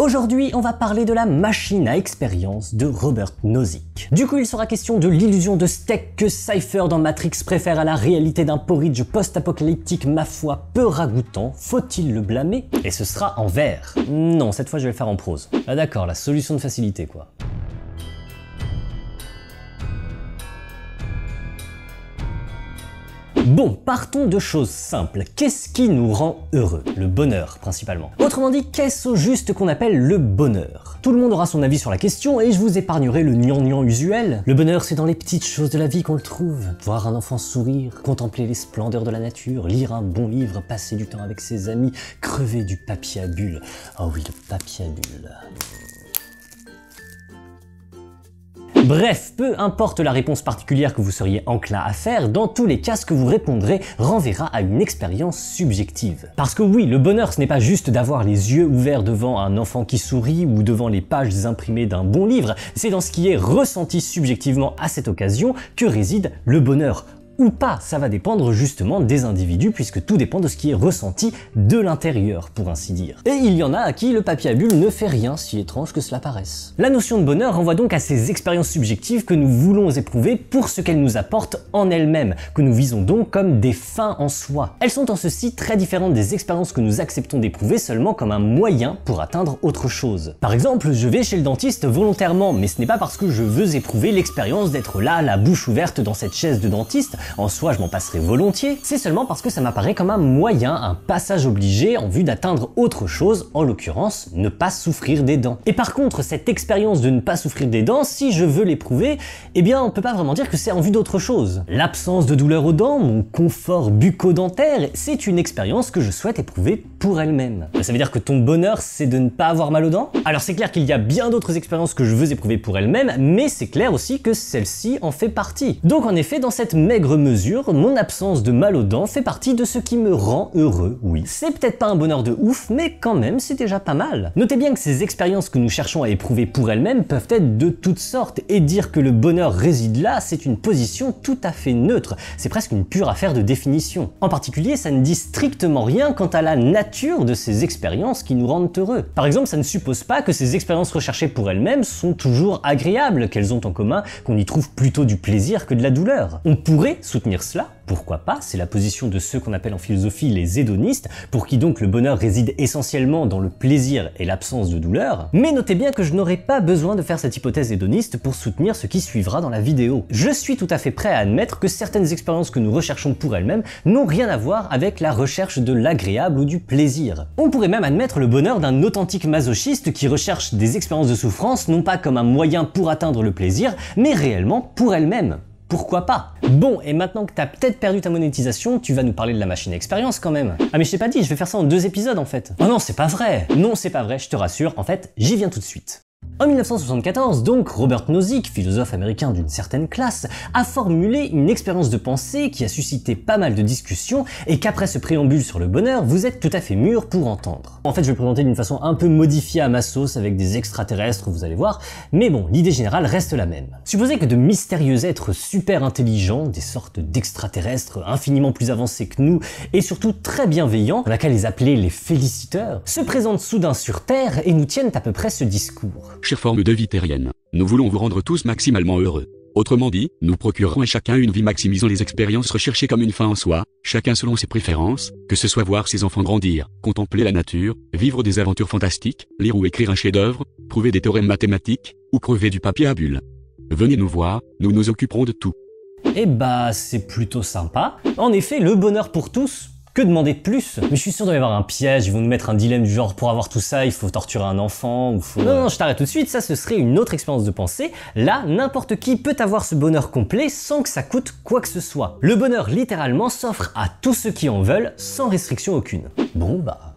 Aujourd'hui, on va parler de la machine à expérience de Robert Nozick. Du coup, il sera question de l'illusion de steak que Cypher dans Matrix préfère à la réalité d'un porridge post-apocalyptique, ma foi, peu ragoûtant. Faut-il le blâmer Et ce sera en vers. Non, cette fois je vais le faire en prose. Ah d'accord, la solution de facilité quoi. Bon, partons de choses simples. Qu'est-ce qui nous rend heureux Le bonheur, principalement. Autrement dit, qu'est-ce au juste qu'on appelle le bonheur Tout le monde aura son avis sur la question et je vous épargnerai le gnangnan usuel. Le bonheur, c'est dans les petites choses de la vie qu'on le trouve. Voir un enfant sourire, contempler les splendeurs de la nature, lire un bon livre, passer du temps avec ses amis, crever du papier à bulles. Oh oui, le papier à bulles. Bref, peu importe la réponse particulière que vous seriez enclin à faire, dans tous les cas, ce que vous répondrez renverra à une expérience subjective. Parce que oui, le bonheur, ce n'est pas juste d'avoir les yeux ouverts devant un enfant qui sourit ou devant les pages imprimées d'un bon livre, c'est dans ce qui est ressenti subjectivement à cette occasion que réside le bonheur ou pas. Ça va dépendre justement des individus puisque tout dépend de ce qui est ressenti de l'intérieur, pour ainsi dire. Et il y en a à qui le papier à bulles ne fait rien, si étrange que cela paraisse. La notion de bonheur renvoie donc à ces expériences subjectives que nous voulons éprouver pour ce qu'elles nous apportent en elles-mêmes, que nous visons donc comme des fins en soi. Elles sont en ceci très différentes des expériences que nous acceptons d'éprouver seulement comme un moyen pour atteindre autre chose. Par exemple, je vais chez le dentiste volontairement, mais ce n'est pas parce que je veux éprouver l'expérience d'être là, la bouche ouverte dans cette chaise de dentiste, en soi, je m'en passerai volontiers, c'est seulement parce que ça m'apparaît comme un moyen, un passage obligé en vue d'atteindre autre chose, en l'occurrence, ne pas souffrir des dents. Et par contre, cette expérience de ne pas souffrir des dents, si je veux l'éprouver, eh bien, on peut pas vraiment dire que c'est en vue d'autre chose. L'absence de douleur aux dents, mon confort bucco-dentaire, c'est une expérience que je souhaite éprouver pour elle-même. Ça veut dire que ton bonheur, c'est de ne pas avoir mal aux dents Alors c'est clair qu'il y a bien d'autres expériences que je veux éprouver pour elle-même, mais c'est clair aussi que celle-ci en fait partie. Donc en effet, dans cette maigre mesure, mon absence de mal aux dents fait partie de ce qui me rend heureux, oui. C'est peut-être pas un bonheur de ouf, mais quand même, c'est déjà pas mal. Notez bien que ces expériences que nous cherchons à éprouver pour elles-mêmes peuvent être de toutes sortes, et dire que le bonheur réside là, c'est une position tout à fait neutre. C'est presque une pure affaire de définition. En particulier, ça ne dit strictement rien quant à la nature de ces expériences qui nous rendent heureux. Par exemple, ça ne suppose pas que ces expériences recherchées pour elles-mêmes sont toujours agréables, qu'elles ont en commun, qu'on y trouve plutôt du plaisir que de la douleur. On pourrait Soutenir cela, pourquoi pas, c'est la position de ceux qu'on appelle en philosophie les hédonistes, pour qui donc le bonheur réside essentiellement dans le plaisir et l'absence de douleur. Mais notez bien que je n'aurai pas besoin de faire cette hypothèse hédoniste pour soutenir ce qui suivra dans la vidéo. Je suis tout à fait prêt à admettre que certaines expériences que nous recherchons pour elles-mêmes n'ont rien à voir avec la recherche de l'agréable ou du plaisir. On pourrait même admettre le bonheur d'un authentique masochiste qui recherche des expériences de souffrance non pas comme un moyen pour atteindre le plaisir, mais réellement pour elle-même pourquoi pas Bon, et maintenant que t'as peut-être perdu ta monétisation, tu vas nous parler de la machine expérience quand même. Ah mais je t'ai pas dit, je vais faire ça en deux épisodes en fait. Oh non, c'est pas vrai Non, c'est pas vrai, je te rassure, en fait, j'y viens tout de suite. En 1974, donc, Robert Nozick, philosophe américain d'une certaine classe, a formulé une expérience de pensée qui a suscité pas mal de discussions et qu'après ce préambule sur le bonheur, vous êtes tout à fait mûr pour entendre. En fait, je vais le présenter d'une façon un peu modifiée à ma sauce avec des extraterrestres, vous allez voir, mais bon, l'idée générale reste la même. Supposez que de mystérieux êtres super intelligents, des sortes d'extraterrestres infiniment plus avancés que nous et surtout très bienveillants, on a qu'à les appeler les féliciteurs, se présentent soudain sur Terre et nous tiennent à peu près ce discours forme de vie terrienne. Nous voulons vous rendre tous maximalement heureux. Autrement dit, nous procurerons à chacun une vie maximisant les expériences recherchées comme une fin en soi, chacun selon ses préférences, que ce soit voir ses enfants grandir, contempler la nature, vivre des aventures fantastiques, lire ou écrire un chef-d'œuvre, prouver des théorèmes mathématiques, ou crever du papier à bulles. Venez nous voir, nous nous occuperons de tout. Eh bah, c'est plutôt sympa. En effet, le bonheur pour tous, que demander de plus Mais je suis sûr d'avoir un piège, ils vont nous mettre un dilemme du genre pour avoir tout ça, il faut torturer un enfant ou faut... Non, non, euh. je t'arrête tout de suite, ça ce serait une autre expérience de pensée. Là, n'importe qui peut avoir ce bonheur complet sans que ça coûte quoi que ce soit. Le bonheur littéralement s'offre à tous ceux qui en veulent sans restriction aucune. Bon bah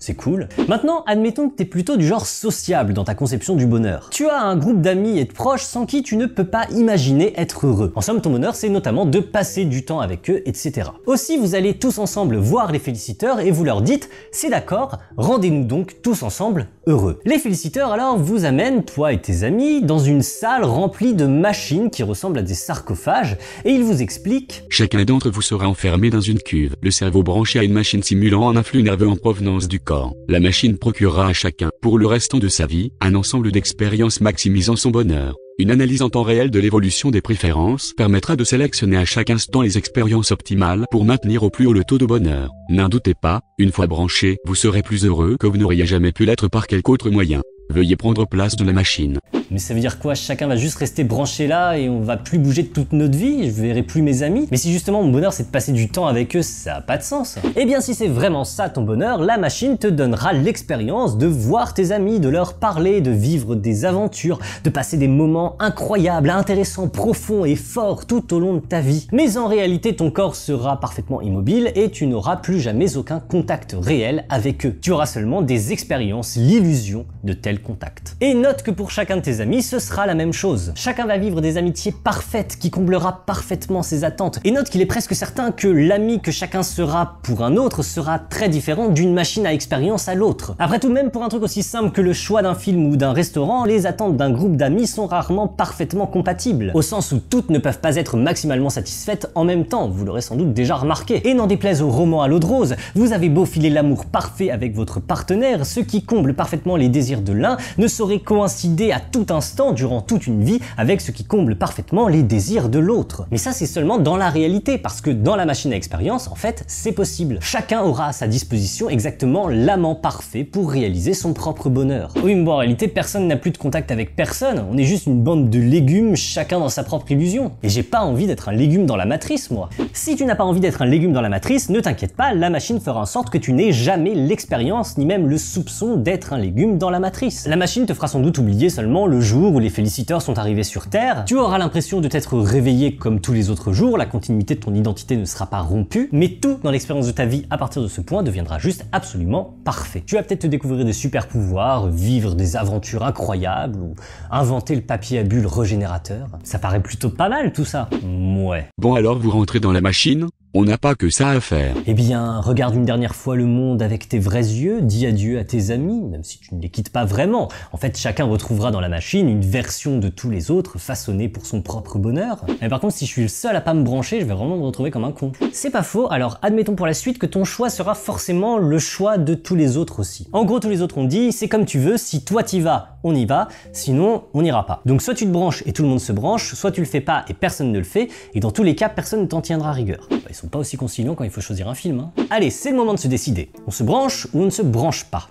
c'est cool. Maintenant, admettons que t'es plutôt du genre sociable dans ta conception du bonheur. Tu as un groupe d'amis et de proches sans qui tu ne peux pas imaginer être heureux. En somme, ton bonheur, c'est notamment de passer du temps avec eux, etc. Aussi, vous allez tous ensemble voir les féliciteurs et vous leur dites, c'est d'accord, rendez-nous donc tous ensemble heureux. Les féliciteurs, alors, vous amènent, toi et tes amis, dans une salle remplie de machines qui ressemblent à des sarcophages et ils vous expliquent Chacun d'entre vous sera enfermé dans une cuve, le cerveau branché à une machine simulant un influx nerveux en provenance du corps la machine procurera à chacun, pour le restant de sa vie, un ensemble d'expériences maximisant son bonheur. Une analyse en temps réel de l'évolution des préférences permettra de sélectionner à chaque instant les expériences optimales pour maintenir au plus haut le taux de bonheur. N'en doutez pas, une fois branché, vous serez plus heureux que vous n'auriez jamais pu l'être par quelque autre moyen. Veuillez prendre place de la machine. Mais ça veut dire quoi Chacun va juste rester branché là et on va plus bouger de toute notre vie, je verrai plus mes amis. Mais si justement mon bonheur c'est de passer du temps avec eux, ça a pas de sens. Eh bien si c'est vraiment ça ton bonheur, la machine te donnera l'expérience de voir tes amis, de leur parler, de vivre des aventures, de passer des moments incroyables, intéressants, profonds et forts tout au long de ta vie. Mais en réalité ton corps sera parfaitement immobile et tu n'auras plus jamais aucun contact réel avec eux. Tu auras seulement des expériences, l'illusion de telles contact. Et note que pour chacun de tes amis, ce sera la même chose. Chacun va vivre des amitiés parfaites qui comblera parfaitement ses attentes. Et note qu'il est presque certain que l'ami que chacun sera pour un autre sera très différent d'une machine à expérience à l'autre. Après tout, même pour un truc aussi simple que le choix d'un film ou d'un restaurant, les attentes d'un groupe d'amis sont rarement parfaitement compatibles, au sens où toutes ne peuvent pas être maximalement satisfaites en même temps, vous l'aurez sans doute déjà remarqué. Et n'en déplaise au roman à l'eau de rose, vous avez beau filer l'amour parfait avec votre partenaire, ce qui comble parfaitement les désirs de ne saurait coïncider à tout instant durant toute une vie avec ce qui comble parfaitement les désirs de l'autre. Mais ça c'est seulement dans la réalité, parce que dans la machine à expérience, en fait, c'est possible. Chacun aura à sa disposition exactement l'amant parfait pour réaliser son propre bonheur. Oui mais bon en réalité personne n'a plus de contact avec personne, on est juste une bande de légumes chacun dans sa propre illusion. Et j'ai pas envie d'être un légume dans la matrice moi. Si tu n'as pas envie d'être un légume dans la matrice, ne t'inquiète pas, la machine fera en sorte que tu n'aies jamais l'expérience ni même le soupçon d'être un légume dans la matrice. La machine te fera sans doute oublier seulement le jour où les féliciteurs sont arrivés sur Terre. Tu auras l'impression de t'être réveillé comme tous les autres jours, la continuité de ton identité ne sera pas rompue, mais tout dans l'expérience de ta vie à partir de ce point deviendra juste absolument parfait. Tu vas peut-être te découvrir des super pouvoirs, vivre des aventures incroyables ou inventer le papier à bulles régénérateur. Ça paraît plutôt pas mal tout ça. Ouais. Bon alors vous rentrez dans la machine on n'a pas que ça à faire. Eh bien, regarde une dernière fois le monde avec tes vrais yeux, dis adieu à tes amis, même si tu ne les quittes pas vraiment. En fait, chacun retrouvera dans la machine une version de tous les autres façonnée pour son propre bonheur. Mais par contre, si je suis le seul à pas me brancher, je vais vraiment me retrouver comme un con. C'est pas faux, alors admettons pour la suite que ton choix sera forcément le choix de tous les autres aussi. En gros, tous les autres ont dit, c'est comme tu veux, si toi t'y vas, on y va, sinon on n'ira pas. Donc soit tu te branches et tout le monde se branche, soit tu le fais pas et personne ne le fait, et dans tous les cas, personne ne t'en tiendra rigueur. Bah, sont pas aussi conciliants quand il faut choisir un film. Hein. Allez, c'est le moment de se décider. On se branche ou on ne se branche pas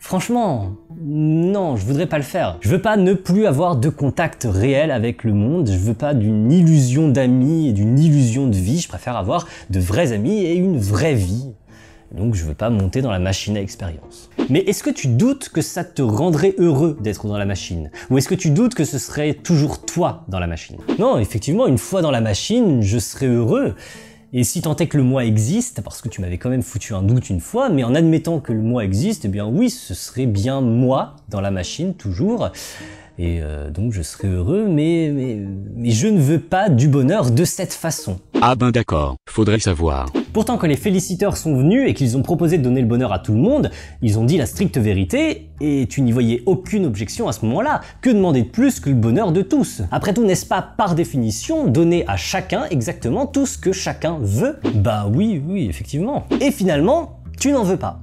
Franchement, non, je voudrais pas le faire. Je veux pas ne plus avoir de contact réel avec le monde, je veux pas d'une illusion d'amis et d'une illusion de vie, je préfère avoir de vrais amis et une vraie vie. Donc je veux pas monter dans la machine à expérience. Mais est-ce que tu doutes que ça te rendrait heureux d'être dans la machine Ou est-ce que tu doutes que ce serait toujours toi dans la machine Non, effectivement, une fois dans la machine, je serais heureux, et si tant est que le moi existe, parce que tu m'avais quand même foutu un doute une fois, mais en admettant que le moi existe, eh bien oui, ce serait bien moi dans la machine toujours. Et euh, donc je serai heureux, mais, mais, mais, je ne veux pas du bonheur de cette façon. Ah ben d'accord, faudrait savoir. Pourtant quand les féliciteurs sont venus et qu'ils ont proposé de donner le bonheur à tout le monde, ils ont dit la stricte vérité et tu n'y voyais aucune objection à ce moment-là. Que demander de plus que le bonheur de tous Après tout, n'est-ce pas par définition donner à chacun exactement tout ce que chacun veut Bah oui, oui, effectivement. Et finalement, tu n'en veux pas.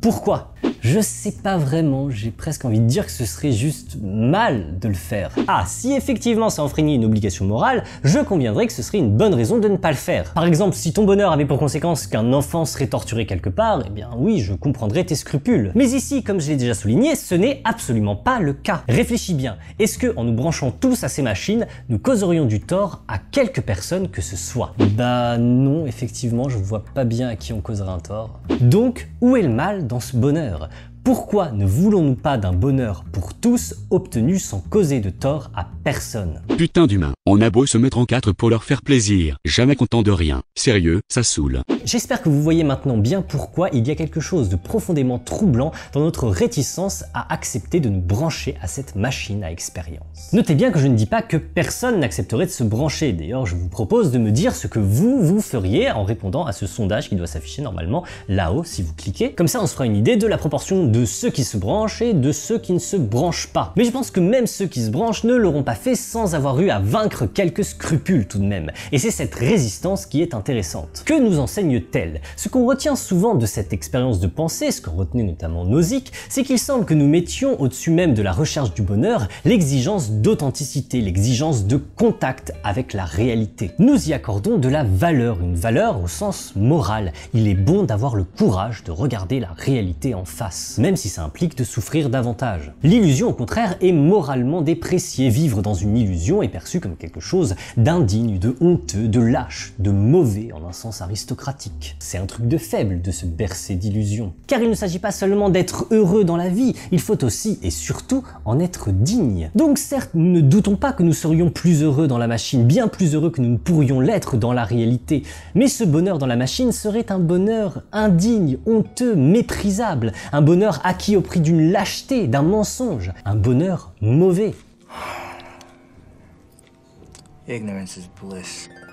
Pourquoi je sais pas vraiment, j'ai presque envie de dire que ce serait juste mal de le faire. Ah, si effectivement ça enfreignait une obligation morale, je conviendrais que ce serait une bonne raison de ne pas le faire. Par exemple, si ton bonheur avait pour conséquence qu'un enfant serait torturé quelque part, eh bien oui, je comprendrais tes scrupules. Mais ici, comme je l'ai déjà souligné, ce n'est absolument pas le cas. Réfléchis bien, est-ce que en nous branchant tous à ces machines, nous causerions du tort à quelques personnes que ce soit Bah non, effectivement, je vois pas bien à qui on causerait un tort. Donc, où est le mal dans ce bonheur pourquoi ne voulons-nous pas d'un bonheur pour tous obtenu sans causer de tort à personne Putain d'humain, on a beau se mettre en quatre pour leur faire plaisir, jamais content de rien. Sérieux, ça saoule. J'espère que vous voyez maintenant bien pourquoi il y a quelque chose de profondément troublant dans notre réticence à accepter de nous brancher à cette machine à expérience. Notez bien que je ne dis pas que personne n'accepterait de se brancher, d'ailleurs je vous propose de me dire ce que vous, vous feriez en répondant à ce sondage qui doit s'afficher normalement là-haut si vous cliquez. Comme ça on se fera une idée de la proportion de ceux qui se branchent et de ceux qui ne se branchent pas. Mais je pense que même ceux qui se branchent ne l'auront pas fait sans avoir eu à vaincre quelques scrupules tout de même. Et c'est cette résistance qui est intéressante. Que nous enseigne-t-elle Ce qu'on retient souvent de cette expérience de pensée, ce qu'on retenait notamment Nozick, c'est qu'il semble que nous mettions au-dessus même de la recherche du bonheur l'exigence d'authenticité, l'exigence de contact avec la réalité. Nous y accordons de la valeur, une valeur au sens moral. Il est bon d'avoir le courage de regarder la réalité en face même si ça implique de souffrir davantage. L'illusion, au contraire, est moralement dépréciée. Vivre dans une illusion est perçu comme quelque chose d'indigne, de honteux, de lâche, de mauvais en un sens aristocratique. C'est un truc de faible de se bercer d'illusions. Car il ne s'agit pas seulement d'être heureux dans la vie, il faut aussi et surtout en être digne. Donc certes, nous ne doutons pas que nous serions plus heureux dans la machine, bien plus heureux que nous ne pourrions l'être dans la réalité, mais ce bonheur dans la machine serait un bonheur indigne, honteux, méprisable, un bonheur acquis au prix d'une lâcheté, d'un mensonge, un bonheur mauvais.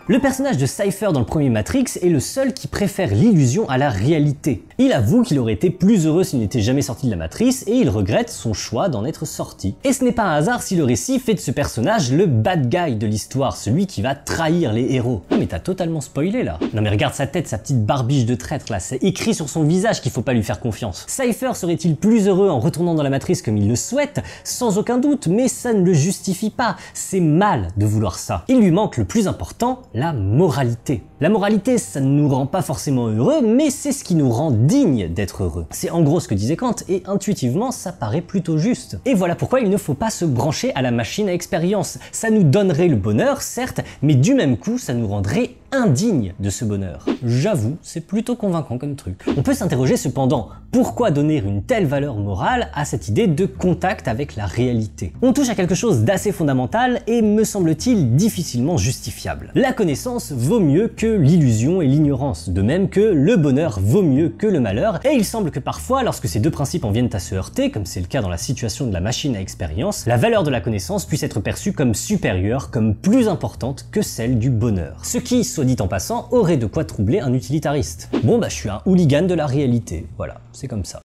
Le personnage de Cypher dans le premier Matrix est le seul qui préfère l'illusion à la réalité. Il avoue qu'il aurait été plus heureux s'il n'était jamais sorti de la matrice et il regrette son choix d'en être sorti. Et ce n'est pas un hasard si le récit fait de ce personnage le bad guy de l'histoire, celui qui va trahir les héros. Non mais t'as totalement spoilé là. Non mais regarde sa tête, sa petite barbiche de traître là, c'est écrit sur son visage qu'il faut pas lui faire confiance. Cypher serait-il plus heureux en retournant dans la matrice comme il le souhaite Sans aucun doute, mais ça ne le justifie pas. C'est mal de vouloir ça. Il lui manque le plus important, la moralité. La moralité, ça ne nous rend pas forcément heureux, mais c'est ce qui nous rend digne d'être heureux. C'est en gros ce que disait Kant, et intuitivement, ça paraît plutôt juste. Et voilà pourquoi il ne faut pas se brancher à la machine à expérience. Ça nous donnerait le bonheur, certes, mais du même coup, ça nous rendrait indigne de ce bonheur. J'avoue, c'est plutôt convaincant comme truc. On peut s'interroger cependant, pourquoi donner une telle valeur morale à cette idée de contact avec la réalité On touche à quelque chose d'assez fondamental et me semble-t-il difficilement justifiable. La connaissance vaut mieux que l'illusion et l'ignorance, de même que le bonheur vaut mieux que le malheur, et il semble que parfois, lorsque ces deux principes en viennent à se heurter, comme c'est le cas dans la situation de la machine à expérience, la valeur de la connaissance puisse être perçue comme supérieure, comme plus importante que celle du bonheur. Ce qui, dit en passant, aurait de quoi troubler un utilitariste. Bon bah je suis un hooligan de la réalité, voilà, c'est comme ça.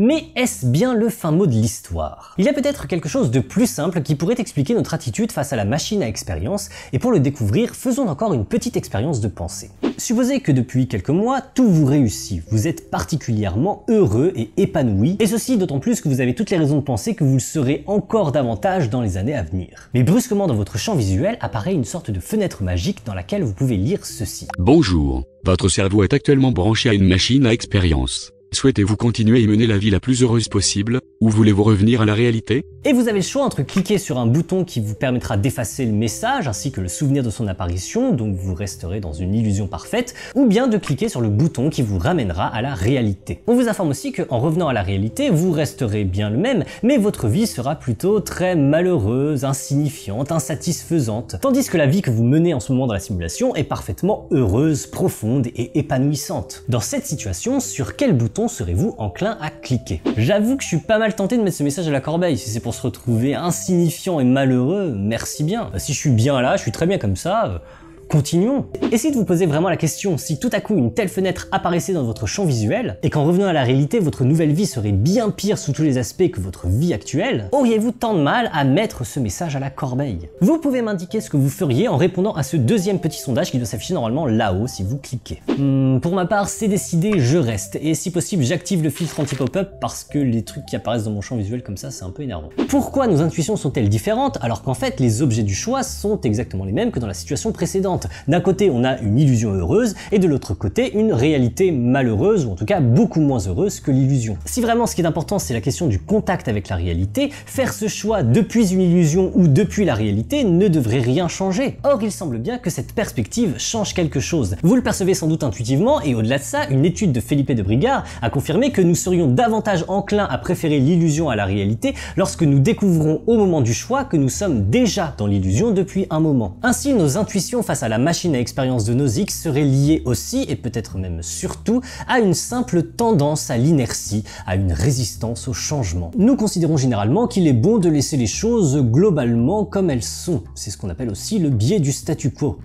Mais est-ce bien le fin mot de l'histoire Il y a peut-être quelque chose de plus simple qui pourrait expliquer notre attitude face à la machine à expérience, et pour le découvrir, faisons encore une petite expérience de pensée. Supposez que depuis quelques mois, tout vous réussit, vous êtes particulièrement heureux et épanoui, et ceci d'autant plus que vous avez toutes les raisons de penser que vous le serez encore davantage dans les années à venir. Mais brusquement dans votre champ visuel apparaît une sorte de fenêtre magique dans laquelle vous pouvez lire ceci. Bonjour, votre cerveau est actuellement branché à une machine à expérience. Souhaitez-vous continuer et mener la vie la plus heureuse possible ou voulez-vous revenir à la réalité Et vous avez le choix entre cliquer sur un bouton qui vous permettra d'effacer le message ainsi que le souvenir de son apparition, donc vous resterez dans une illusion parfaite, ou bien de cliquer sur le bouton qui vous ramènera à la réalité. On vous informe aussi qu'en revenant à la réalité, vous resterez bien le même, mais votre vie sera plutôt très malheureuse, insignifiante, insatisfaisante, tandis que la vie que vous menez en ce moment dans la simulation est parfaitement heureuse, profonde et épanouissante. Dans cette situation, sur quel bouton serez-vous enclin à cliquer J'avoue que je suis pas mal tenter de mettre ce message à la corbeille. Si c'est pour se retrouver insignifiant et malheureux, merci bien. Si je suis bien là, je suis très bien comme ça. Continuons. Essayez de vous poser vraiment la question si tout à coup une telle fenêtre apparaissait dans votre champ visuel, et qu'en revenant à la réalité, votre nouvelle vie serait bien pire sous tous les aspects que votre vie actuelle, auriez-vous tant de mal à mettre ce message à la corbeille Vous pouvez m'indiquer ce que vous feriez en répondant à ce deuxième petit sondage qui doit s'afficher normalement là-haut si vous cliquez. Hmm, pour ma part, c'est décidé, je reste, et si possible, j'active le filtre anti-pop-up parce que les trucs qui apparaissent dans mon champ visuel comme ça, c'est un peu énervant. Pourquoi nos intuitions sont-elles différentes alors qu'en fait les objets du choix sont exactement les mêmes que dans la situation précédente d'un côté, on a une illusion heureuse et de l'autre côté, une réalité malheureuse ou en tout cas beaucoup moins heureuse que l'illusion. Si vraiment ce qui est important, c'est la question du contact avec la réalité, faire ce choix depuis une illusion ou depuis la réalité ne devrait rien changer. Or, il semble bien que cette perspective change quelque chose. Vous le percevez sans doute intuitivement et au-delà de ça, une étude de Felipe de Brigard a confirmé que nous serions davantage enclins à préférer l'illusion à la réalité lorsque nous découvrons au moment du choix que nous sommes déjà dans l'illusion depuis un moment. Ainsi, nos intuitions face à la machine à expérience de Nozick serait liée aussi, et peut-être même surtout, à une simple tendance à l'inertie, à une résistance au changement. Nous considérons généralement qu'il est bon de laisser les choses globalement comme elles sont. C'est ce qu'on appelle aussi le biais du statu quo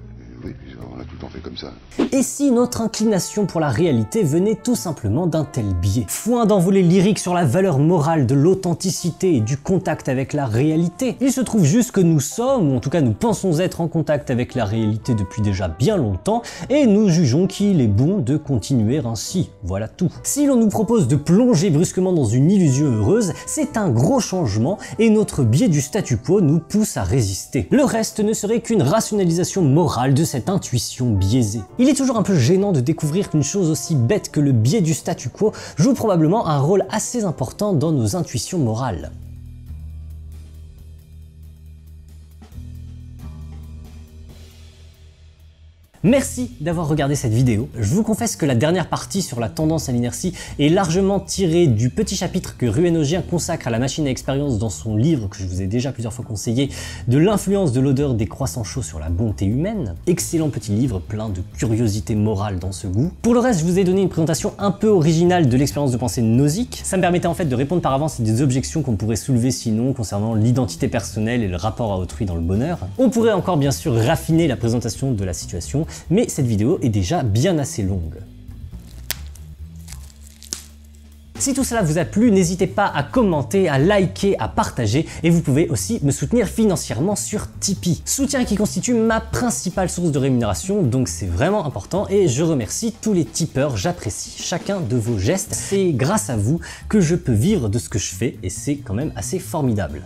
comme ça. Et si notre inclination pour la réalité venait tout simplement d'un tel biais Foin d'envoler lyrique sur la valeur morale de l'authenticité et du contact avec la réalité, il se trouve juste que nous sommes, ou en tout cas nous pensons être en contact avec la réalité depuis déjà bien longtemps, et nous jugeons qu'il est bon de continuer ainsi. Voilà tout. Si l'on nous propose de plonger brusquement dans une illusion heureuse, c'est un gros changement et notre biais du statu quo nous pousse à résister. Le reste ne serait qu'une rationalisation morale de cette intuition il est toujours un peu gênant de découvrir qu'une chose aussi bête que le biais du statu quo joue probablement un rôle assez important dans nos intuitions morales. Merci d'avoir regardé cette vidéo. Je vous confesse que la dernière partie sur la tendance à l'inertie est largement tirée du petit chapitre que Ruenogien consacre à la machine à expérience dans son livre que je vous ai déjà plusieurs fois conseillé, de l'influence de l'odeur des croissants chauds sur la bonté humaine. Excellent petit livre plein de curiosités morales dans ce goût. Pour le reste, je vous ai donné une présentation un peu originale de l'expérience de pensée nausique. Ça me permettait en fait de répondre par avance à des objections qu'on pourrait soulever sinon concernant l'identité personnelle et le rapport à autrui dans le bonheur. On pourrait encore bien sûr raffiner la présentation de la situation mais cette vidéo est déjà bien assez longue. Si tout cela vous a plu, n'hésitez pas à commenter, à liker, à partager et vous pouvez aussi me soutenir financièrement sur Tipeee. Soutien qui constitue ma principale source de rémunération, donc c'est vraiment important et je remercie tous les tipeurs, j'apprécie chacun de vos gestes. C'est grâce à vous que je peux vivre de ce que je fais et c'est quand même assez formidable.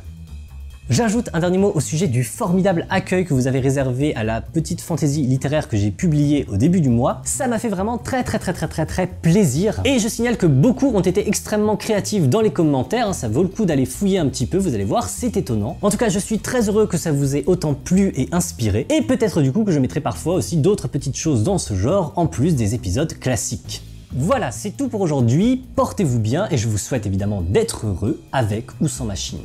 J'ajoute un dernier mot au sujet du formidable accueil que vous avez réservé à la petite fantaisie littéraire que j'ai publiée au début du mois. Ça m'a fait vraiment très très très très très très plaisir. Et je signale que beaucoup ont été extrêmement créatifs dans les commentaires, ça vaut le coup d'aller fouiller un petit peu, vous allez voir, c'est étonnant. En tout cas, je suis très heureux que ça vous ait autant plu et inspiré, et peut-être du coup que je mettrai parfois aussi d'autres petites choses dans ce genre, en plus des épisodes classiques. Voilà, c'est tout pour aujourd'hui, portez-vous bien et je vous souhaite évidemment d'être heureux avec ou sans machine.